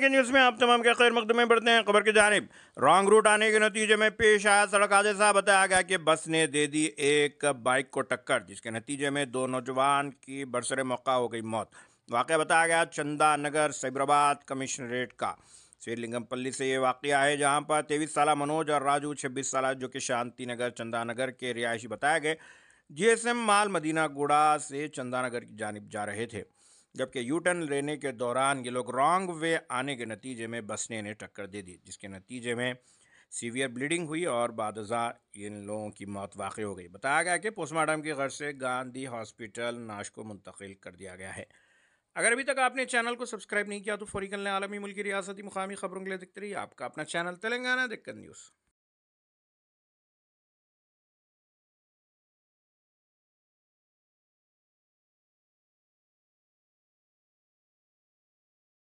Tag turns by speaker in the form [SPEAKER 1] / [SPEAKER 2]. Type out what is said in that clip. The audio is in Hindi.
[SPEAKER 1] के न्यूज़ में आप तमाम के खैर मुकदमे बढ़ते हैं खबर की जानब रॉन्ग रूट आने के नतीजे में पेश आया सड़क हादसा बताया गया कि बस ने दे दी एक बाइक को टक्कर जिसके नतीजे में दो नौजवान की बरसर मौका हो गई मौत वाक़ बताया गया चंदा नगर सैबराबाद कमिश्नरेट का श्रीलिंगमपल्ली से ये वाक़ है जहाँ पर तेईस साल मनोज और राजू छब्बीस साल जो कि शांति नगर चंदा नगर के रिहायशी बताए गए जीएसएम माल मदीना गुड़ा से चंदा नगर की जानब जा रहे थे जबकि यू टर्न लेने के दौरान ये लोग रॉन्ग वे आने के नतीजे में बस ने इन्हें टक्कर दे दी जिसके नतीजे में सीवियर ब्लीडिंग हुई और बादजा इन लोगों की मौत वाक़ हो गई बताया गया कि पोस्टमार्टम की गर्ज से गांधी हॉस्पिटल नाश को मुंतकिल कर दिया गया है अगर अभी तक आपने चैनल को सब्सक्राइब नहीं किया तो फौरी कल आलमी मुल्क रियासती मुकामी खबरों के लिए देखते रहिए
[SPEAKER 2] आपका अपना चैनल तेलंगाना दिक्कत न्यूज़